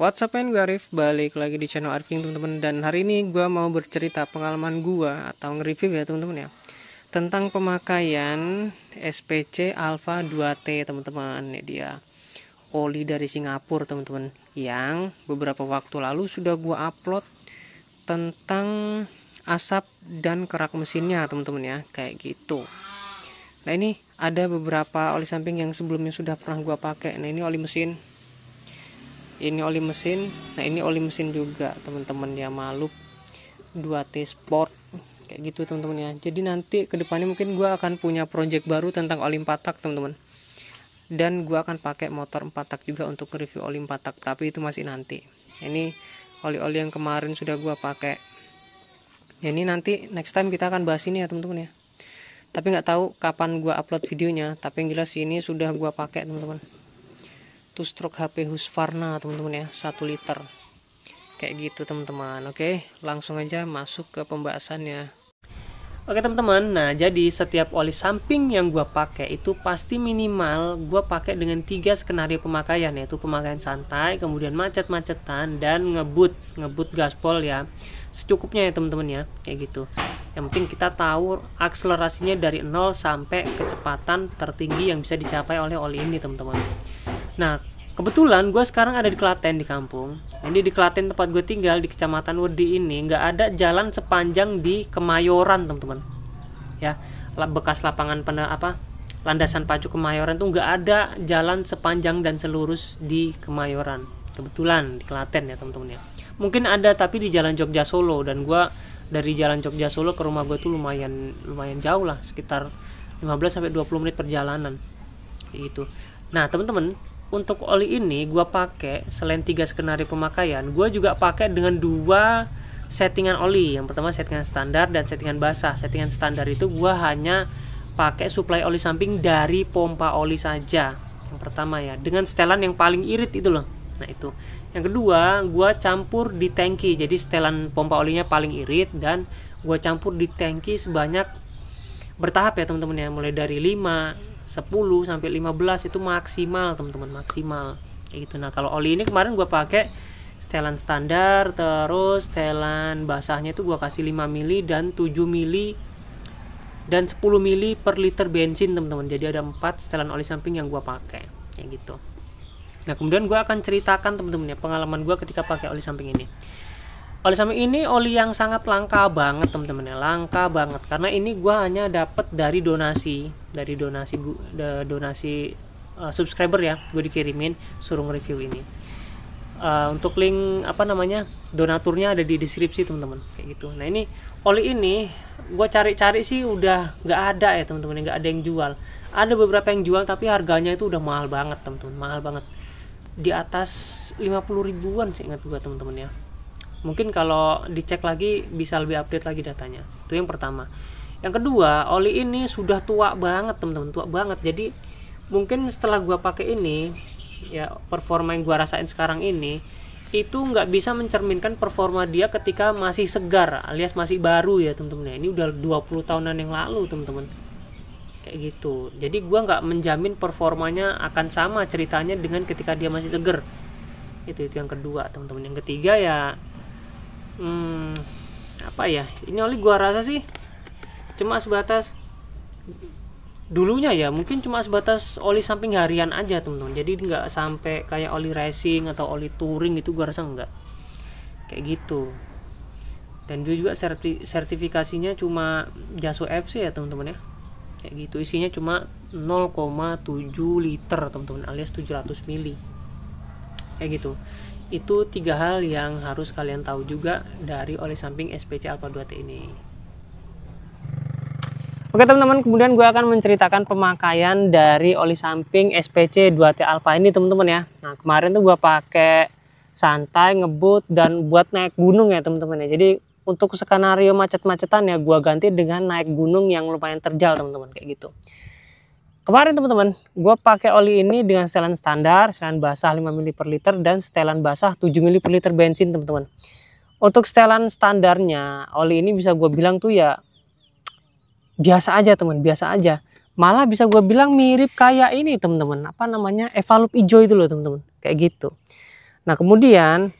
What's up gue Arif balik lagi di channel Arking teman-teman dan hari ini gue mau bercerita pengalaman gue atau nge-review ya teman-teman ya tentang pemakaian SPC Alpha 2T teman-teman ya dia oli dari Singapura teman-teman yang beberapa waktu lalu sudah gue upload tentang asap dan kerak mesinnya teman-teman ya kayak gitu nah ini ada beberapa oli samping yang sebelumnya sudah pernah gue pakai nah ini oli mesin ini oli mesin nah ini oli mesin juga teman-teman ya malu 2T Sport kayak gitu teman-teman ya jadi nanti kedepannya mungkin gue akan punya project baru tentang oli 4 tak teman-teman dan gue akan pakai motor empat tak juga untuk review oli empat tak tapi itu masih nanti ini oli-oli yang kemarin sudah gue pakai ya ini nanti next time kita akan bahas ini ya teman-teman ya tapi nggak tahu kapan gue upload videonya tapi yang jelas ini sudah gue pakai teman-teman satu stroke HP Husqvarna teman-teman ya satu liter kayak gitu teman-teman oke langsung aja masuk ke pembahasannya oke teman-teman nah jadi setiap oli samping yang gua pakai itu pasti minimal gua pakai dengan tiga skenario pemakaian yaitu pemakaian santai kemudian macet-macetan dan ngebut ngebut gaspol ya secukupnya ya teman-teman ya kayak gitu yang penting kita tahu akselerasinya dari 0 sampai kecepatan tertinggi yang bisa dicapai oleh oli ini teman-teman nah kebetulan gue sekarang ada di Klaten di kampung jadi di Klaten tempat gue tinggal di kecamatan Wedi ini nggak ada jalan sepanjang di Kemayoran teman-teman ya bekas lapangan pena, apa landasan pacu Kemayoran tuh nggak ada jalan sepanjang dan selurus di Kemayoran kebetulan di Klaten ya teman-teman ya mungkin ada tapi di jalan Jogja Solo dan gue dari jalan Jogja Solo ke rumah gue tuh lumayan lumayan jauh lah sekitar 15 sampai 20 menit perjalanan gitu nah teman-teman untuk oli ini gue pakai selain tiga skenario pemakaian gue juga pakai dengan dua settingan oli yang pertama settingan standar dan settingan basah settingan standar itu gue hanya pakai supply oli samping dari pompa oli saja yang pertama ya dengan setelan yang paling irit itu loh nah itu yang kedua gue campur di tangki jadi setelan pompa olinya paling irit dan gue campur di tangki sebanyak bertahap ya teman-teman ya mulai dari 5 10 sampai 15 itu maksimal teman-teman maksimal kayak gitu nah kalau oli ini kemarin gue pakai setelan standar terus setelan basahnya itu gue kasih 5 mili dan 7 mili dan 10 mili per liter bensin teman-teman jadi ada empat setelan oli samping yang gue pakai kayak gitu nah kemudian gue akan ceritakan teman-teman ya pengalaman gue ketika pakai oli samping ini Oli sama ini oli yang sangat langka banget teman-teman ya langka banget karena ini gue hanya dapat dari donasi dari donasi gua, donasi uh, subscriber ya gue dikirimin suruh nge review ini uh, untuk link apa namanya donaturnya ada di deskripsi teman-teman kayak gitu nah ini oli ini gue cari-cari sih udah nggak ada ya teman-teman ya. nggak ada yang jual ada beberapa yang jual tapi harganya itu udah mahal banget teman-teman mahal banget di atas 50 ribuan sih ingat gue teman-teman ya mungkin kalau dicek lagi bisa lebih update lagi datanya itu yang pertama yang kedua oli ini sudah tua banget teman-teman tua banget jadi mungkin setelah gua pakai ini ya performa yang gua rasain sekarang ini itu nggak bisa mencerminkan performa dia ketika masih segar alias masih baru ya teman-teman ya, ini udah 20 tahunan yang lalu teman-teman kayak gitu jadi gua nggak menjamin performanya akan sama ceritanya dengan ketika dia masih segar itu itu yang kedua teman-teman yang ketiga ya hmm, apa ya ini oli gua rasa sih cuma sebatas dulunya ya mungkin cuma sebatas oli samping harian aja teman-teman jadi nggak sampai kayak oli racing atau oli touring itu gua rasa nggak kayak gitu dan dia juga sertifikasinya cuma jasu FC ya teman-teman ya kayak gitu isinya cuma 0,7 liter teman-teman alias 700 mili kayak gitu itu tiga hal yang harus kalian tahu juga dari oli samping SPC alpha 2T ini. Oke teman-teman, kemudian gue akan menceritakan pemakaian dari oli samping SPC 2T Alpha ini teman-teman ya. Nah kemarin tuh gue pakai santai, ngebut, dan buat naik gunung ya teman-teman ya. Jadi untuk skenario macet-macetan ya gue ganti dengan naik gunung yang lumayan terjal teman-teman kayak gitu. Kemarin teman-teman, gue pakai oli ini dengan setelan standar, setelan basah 5 ml per liter, dan setelan basah 7 ml per liter bensin teman-teman. Untuk setelan standarnya, oli ini bisa gue bilang tuh ya biasa aja teman, biasa aja. Malah bisa gue bilang mirip kayak ini teman-teman, apa namanya, evalup Ijo itu loh teman-teman, kayak gitu. Nah kemudian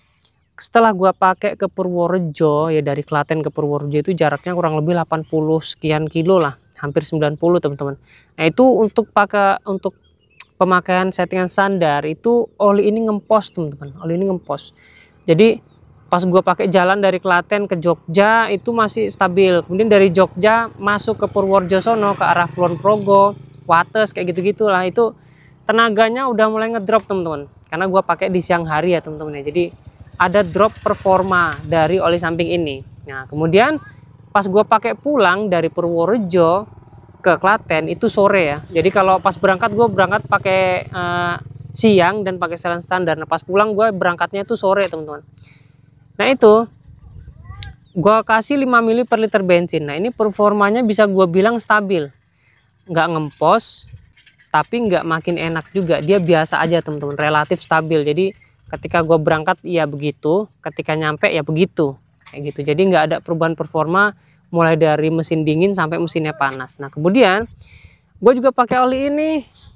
setelah gue pakai ke Purworejo, ya dari Klaten ke Purworejo itu jaraknya kurang lebih 80 sekian kilo lah hampir 90 teman-teman nah itu untuk pakai untuk pemakaian settingan standar itu oli ini ngempos teman-teman oli ini ngempos jadi pas gue pakai jalan dari Klaten ke Jogja itu masih stabil kemudian dari Jogja masuk ke Purworejo Sono ke arah Progo, Wates kayak gitu gitulah itu tenaganya udah mulai ngedrop teman-teman karena gue pakai di siang hari ya teman-teman ya jadi ada drop performa dari oli samping ini nah kemudian pas gue pakai pulang dari Purworejo ke Klaten itu sore ya jadi kalau pas berangkat gue berangkat pakai uh, siang dan pakai setelan standar nah pas pulang gue berangkatnya itu sore teman-teman nah itu gue kasih 5 mili per liter bensin nah ini performanya bisa gue bilang stabil nggak ngempos tapi nggak makin enak juga dia biasa aja teman-teman relatif stabil jadi ketika gue berangkat ya begitu ketika nyampe ya begitu kayak gitu. Jadi nggak ada perubahan performa mulai dari mesin dingin sampai mesinnya panas. Nah kemudian gue juga pakai oli ini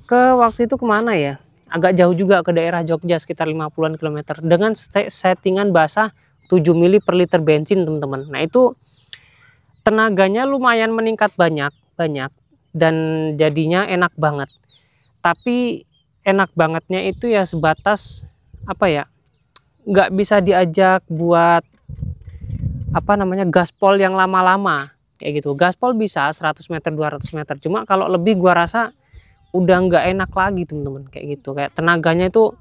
ke waktu itu kemana ya? Agak jauh juga ke daerah Jogja sekitar 50-an kilometer dengan settingan basah 7 mili per liter bensin teman-teman. Nah itu tenaganya lumayan meningkat banyak banyak dan jadinya enak banget. Tapi enak bangetnya itu ya sebatas apa ya? nggak bisa diajak buat apa namanya gaspol yang lama-lama kayak gitu gaspol bisa 100 meter 200 meter cuma kalau lebih gua rasa udah nggak enak lagi temen-temen kayak gitu kayak tenaganya itu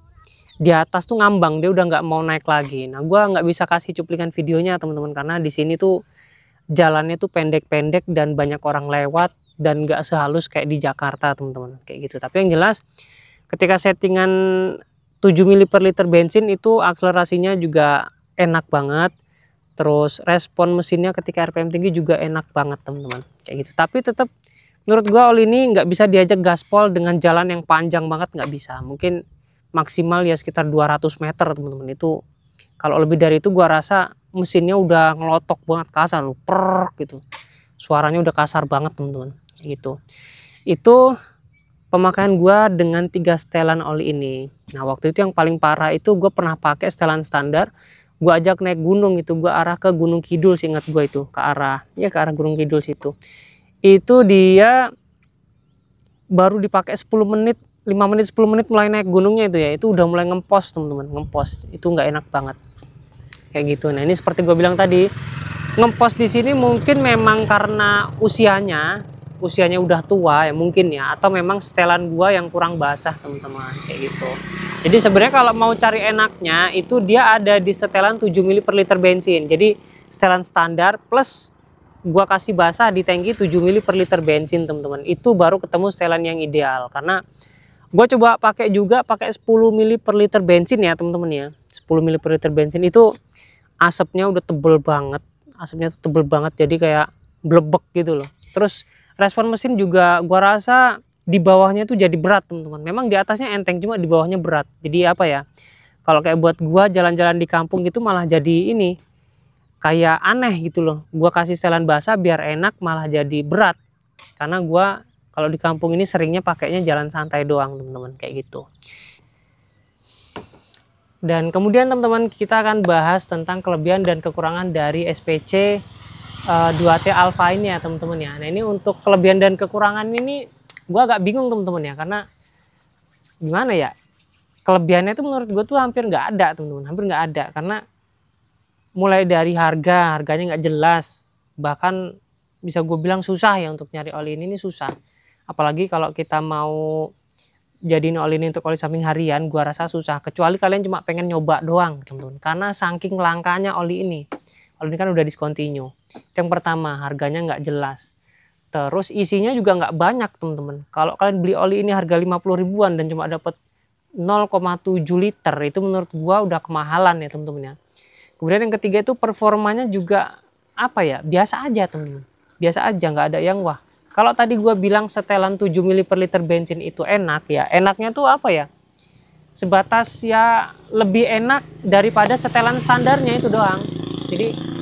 di atas tuh ngambang dia udah nggak mau naik lagi nah gua nggak bisa kasih cuplikan videonya teman-teman karena di sini tuh jalannya tuh pendek-pendek dan banyak orang lewat dan nggak sehalus kayak di Jakarta teman-teman kayak gitu tapi yang jelas ketika settingan 7 mili per liter bensin itu akselerasinya juga enak banget terus respon mesinnya ketika RPM tinggi juga enak banget teman-teman kayak gitu tapi tetap menurut gua oli ini nggak bisa diajak gaspol dengan jalan yang panjang banget nggak bisa mungkin maksimal ya sekitar 200 meter teman-teman itu kalau lebih dari itu gua rasa mesinnya udah ngelotok banget kasar lu per gitu suaranya udah kasar banget teman-teman gitu itu pemakaian gua dengan tiga setelan oli ini. Nah waktu itu yang paling parah itu gua pernah pakai setelan standar gue ajak naik gunung itu gue arah ke Gunung Kidul sih ingat gue itu ke arah ya ke arah Gunung Kidul situ itu dia baru dipakai 10 menit 5 menit 10 menit mulai naik gunungnya itu ya itu udah mulai ngempos teman-teman ngempos itu nggak enak banget kayak gitu nah ini seperti gue bilang tadi ngempos di sini mungkin memang karena usianya usianya udah tua ya mungkin ya atau memang setelan gua yang kurang basah teman-teman kayak gitu jadi sebenarnya kalau mau cari enaknya itu dia ada di setelan 7 mili per liter bensin. Jadi setelan standar plus gua kasih basah di tangki 7 mili per liter bensin teman-teman. Itu baru ketemu setelan yang ideal karena gua coba pakai juga pakai 10 mili per liter bensin ya teman-teman ya. 10 mili per liter bensin itu asapnya udah tebel banget. Asapnya tebel banget jadi kayak blebek gitu loh. Terus respon mesin juga gua rasa di bawahnya tuh jadi berat teman-teman. Memang di atasnya enteng cuma di bawahnya berat. Jadi apa ya? Kalau kayak buat gua jalan-jalan di kampung gitu malah jadi ini kayak aneh gitu loh. Gua kasih setelan basah biar enak malah jadi berat. Karena gua kalau di kampung ini seringnya pakainya jalan santai doang teman-teman kayak gitu. Dan kemudian teman-teman kita akan bahas tentang kelebihan dan kekurangan dari SPC uh, eh, 2T Alpha ini ya teman-teman ya. Nah ini untuk kelebihan dan kekurangan ini gue agak bingung temen-temen ya karena gimana ya kelebihannya itu menurut gue tuh hampir nggak ada temen-temen hampir nggak ada karena mulai dari harga harganya nggak jelas bahkan bisa gue bilang susah ya untuk nyari oli ini ini susah apalagi kalau kita mau jadiin oli ini untuk oli samping harian gue rasa susah kecuali kalian cuma pengen nyoba doang teman-teman karena saking langkanya oli ini oli ini kan udah discontinue yang pertama harganya nggak jelas Terus isinya juga nggak banyak teman-teman. Kalau kalian beli oli ini harga 50 ribuan dan cuma dapat 0,7 liter itu menurut gua udah kemahalan ya teman-teman ya. Kemudian yang ketiga itu performanya juga apa ya biasa aja teman-teman. Biasa aja nggak ada yang wah. Kalau tadi gua bilang setelan 7 mili per liter bensin itu enak ya. Enaknya tuh apa ya? Sebatas ya lebih enak daripada setelan standarnya itu doang. Jadi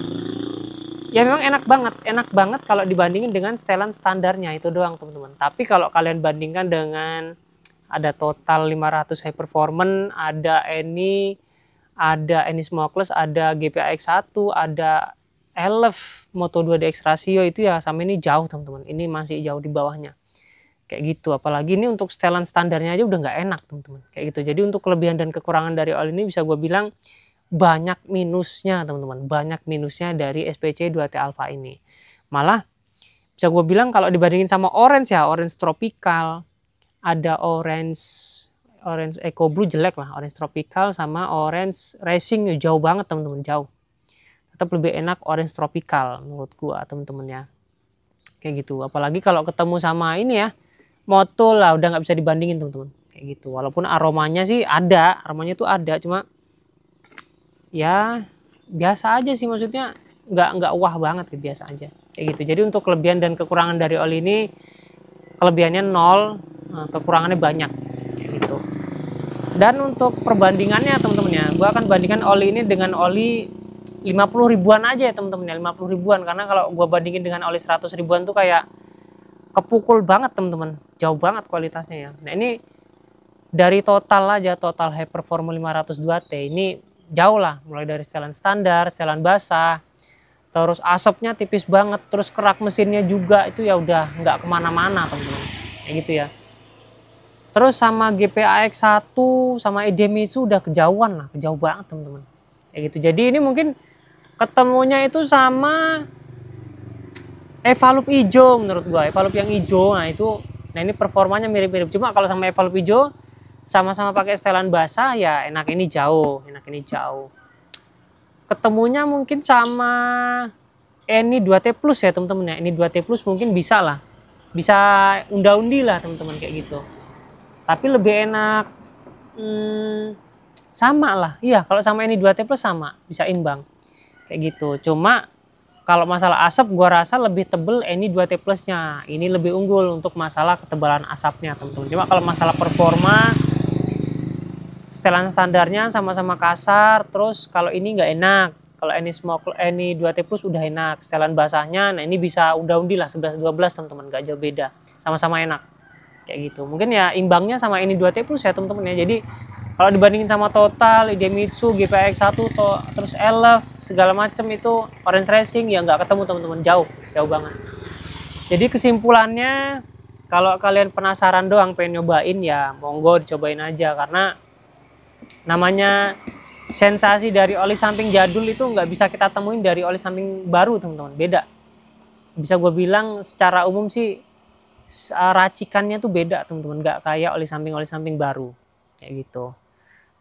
ya memang enak banget enak banget kalau dibandingin dengan setelan standarnya itu doang teman-teman tapi kalau kalian bandingkan dengan ada total 500 high performance ada Eni, ada Eni smokeless ada GPX 1 ada elf Moto 2 DX ratio itu ya sama ini jauh teman-teman ini masih jauh di bawahnya kayak gitu apalagi ini untuk setelan standarnya aja udah nggak enak teman-teman kayak gitu jadi untuk kelebihan dan kekurangan dari all ini bisa gue bilang banyak minusnya teman-teman, banyak minusnya dari SPC 2T alpha ini. Malah bisa gue bilang kalau dibandingin sama orange ya, orange tropical, ada orange orange eco blue jelek lah, orange tropical sama orange racing ya, jauh banget teman-teman, jauh. Tetap lebih enak orange tropical menurut gue teman-teman ya. Kayak gitu. Apalagi kalau ketemu sama ini ya, motul lah udah nggak bisa dibandingin teman-teman. Kayak gitu. Walaupun aromanya sih ada, aromanya tuh ada, cuma ya biasa aja sih maksudnya nggak nggak wah banget ya, biasa aja kayak gitu jadi untuk kelebihan dan kekurangan dari oli ini kelebihannya nol eh, kekurangannya banyak kayak gitu dan untuk perbandingannya teman-teman ya gue akan bandingkan oli ini dengan oli 50 ribuan aja ya teman-teman ya 50 ribuan karena kalau gue bandingin dengan oli 100 ribuan tuh kayak kepukul banget teman-teman jauh banget kualitasnya ya nah ini dari total aja total 500 502T ini jauh lah mulai dari setelan standar setelan basah terus asapnya tipis banget terus kerak mesinnya juga itu ya udah nggak kemana-mana teman-teman kayak gitu ya terus sama GPAX 1 sama Idemitsu udah kejauhan lah kejauh banget teman-teman kayak gitu jadi ini mungkin ketemunya itu sama Evalup hijau menurut gua Evalup yang hijau nah itu nah ini performanya mirip-mirip cuma kalau sama Evalup hijau sama-sama pakai setelan basah ya enak ini jauh enak ini jauh ketemunya mungkin sama ini 2T plus ya teman-teman ya ini 2T plus mungkin bisa lah bisa unda-undi lah teman-teman kayak gitu tapi lebih enak hmm, sama lah iya kalau sama ini 2T plus sama bisa imbang kayak gitu cuma kalau masalah asap gua rasa lebih tebel ini 2T plusnya ini lebih unggul untuk masalah ketebalan asapnya teman-teman cuma kalau masalah performa setelan standarnya sama-sama kasar terus kalau ini nggak enak kalau ini smoke ini 2T plus udah enak setelan basahnya nah ini bisa udah undi lah 11 12 teman-teman Gak jauh beda sama-sama enak kayak gitu mungkin ya imbangnya sama ini 2T plus ya teman-teman ya jadi kalau dibandingin sama total Idemitsu GPX 1 to, terus Elf segala macem itu orange racing ya nggak ketemu teman-teman jauh jauh banget jadi kesimpulannya kalau kalian penasaran doang pengen nyobain ya monggo dicobain aja karena namanya sensasi dari oli samping jadul itu nggak bisa kita temuin dari oli samping baru teman-teman beda bisa gue bilang secara umum sih eh, racikannya tuh beda teman-teman nggak kayak oli samping oli samping baru kayak gitu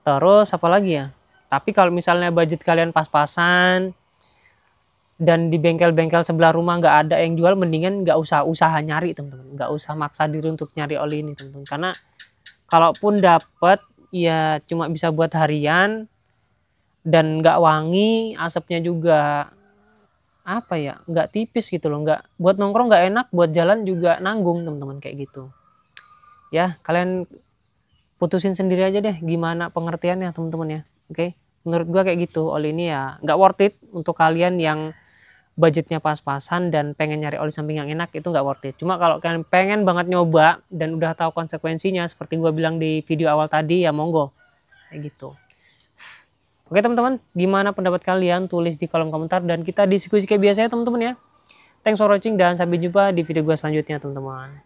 terus apa lagi ya tapi kalau misalnya budget kalian pas-pasan dan di bengkel-bengkel sebelah rumah nggak ada yang jual mendingan nggak usah usaha nyari teman-teman nggak usah maksa diri untuk nyari oli ini teman-teman karena kalaupun dapat ya cuma bisa buat harian dan nggak wangi asapnya juga apa ya nggak tipis gitu loh nggak buat nongkrong nggak enak buat jalan juga nanggung teman-teman kayak gitu ya kalian putusin sendiri aja deh gimana pengertiannya teman-teman ya oke okay? menurut gua kayak gitu oli ini ya nggak worth it untuk kalian yang budgetnya pas-pasan dan pengen nyari oli samping yang enak itu nggak worth it. Cuma kalau kalian pengen banget nyoba dan udah tahu konsekuensinya seperti gue bilang di video awal tadi ya monggo kayak gitu. Oke teman-teman, gimana pendapat kalian? Tulis di kolom komentar dan kita diskusi kayak biasanya teman-teman ya. Thanks for watching dan sampai jumpa di video gue selanjutnya teman-teman.